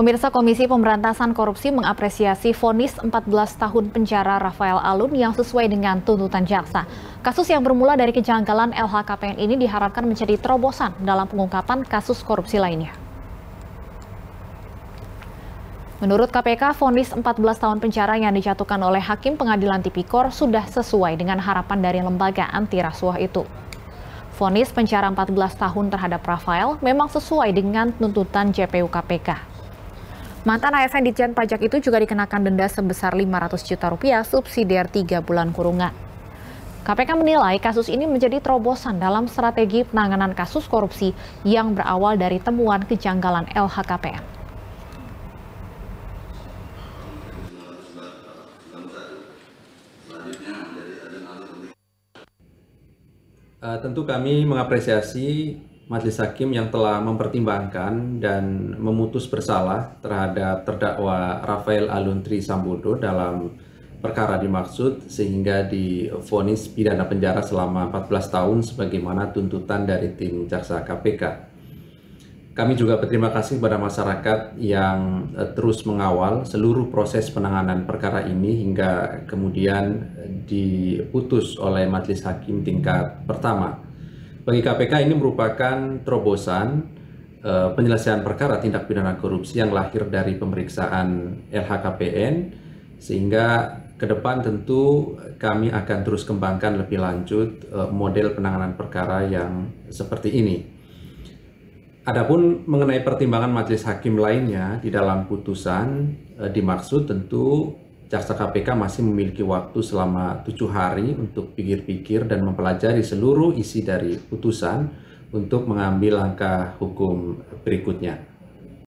Pemirsa Komisi Pemberantasan Korupsi mengapresiasi vonis 14 tahun penjara Rafael Alun yang sesuai dengan tuntutan jaksa. Kasus yang bermula dari kejanggalan LHKPN ini diharapkan menjadi terobosan dalam pengungkapan kasus korupsi lainnya. Menurut KPK, vonis 14 tahun penjara yang dijatuhkan oleh Hakim Pengadilan Tipikor sudah sesuai dengan harapan dari lembaga anti rasuah itu. Vonis penjara 14 tahun terhadap Rafael memang sesuai dengan tuntutan JPU KPK. Mantan ASN Ditjen Pajak itu juga dikenakan denda sebesar 500 juta rupiah subsidiar 3 bulan kurungan. KPK menilai kasus ini menjadi terobosan dalam strategi penanganan kasus korupsi yang berawal dari temuan kejanggalan LHKPN. Uh, eh, tentu kami mengapresiasi majelis hakim yang telah mempertimbangkan dan memutus bersalah terhadap terdakwa Rafael Aluntri Sambodo dalam perkara dimaksud sehingga difonis pidana penjara selama 14 tahun sebagaimana tuntutan dari tim jaksa KPK. Kami juga berterima kasih kepada masyarakat yang eh, terus mengawal seluruh proses penanganan perkara ini hingga kemudian diputus oleh majelis hakim tingkat pertama bagi KPK ini merupakan terobosan uh, penyelesaian perkara tindak pidana korupsi yang lahir dari pemeriksaan LHKPN sehingga ke depan tentu kami akan terus kembangkan lebih lanjut uh, model penanganan perkara yang seperti ini. Adapun mengenai pertimbangan majelis hakim lainnya di dalam putusan uh, dimaksud tentu Jaksa KPK masih memiliki waktu selama tujuh hari untuk pikir-pikir dan mempelajari seluruh isi dari putusan untuk mengambil langkah hukum berikutnya.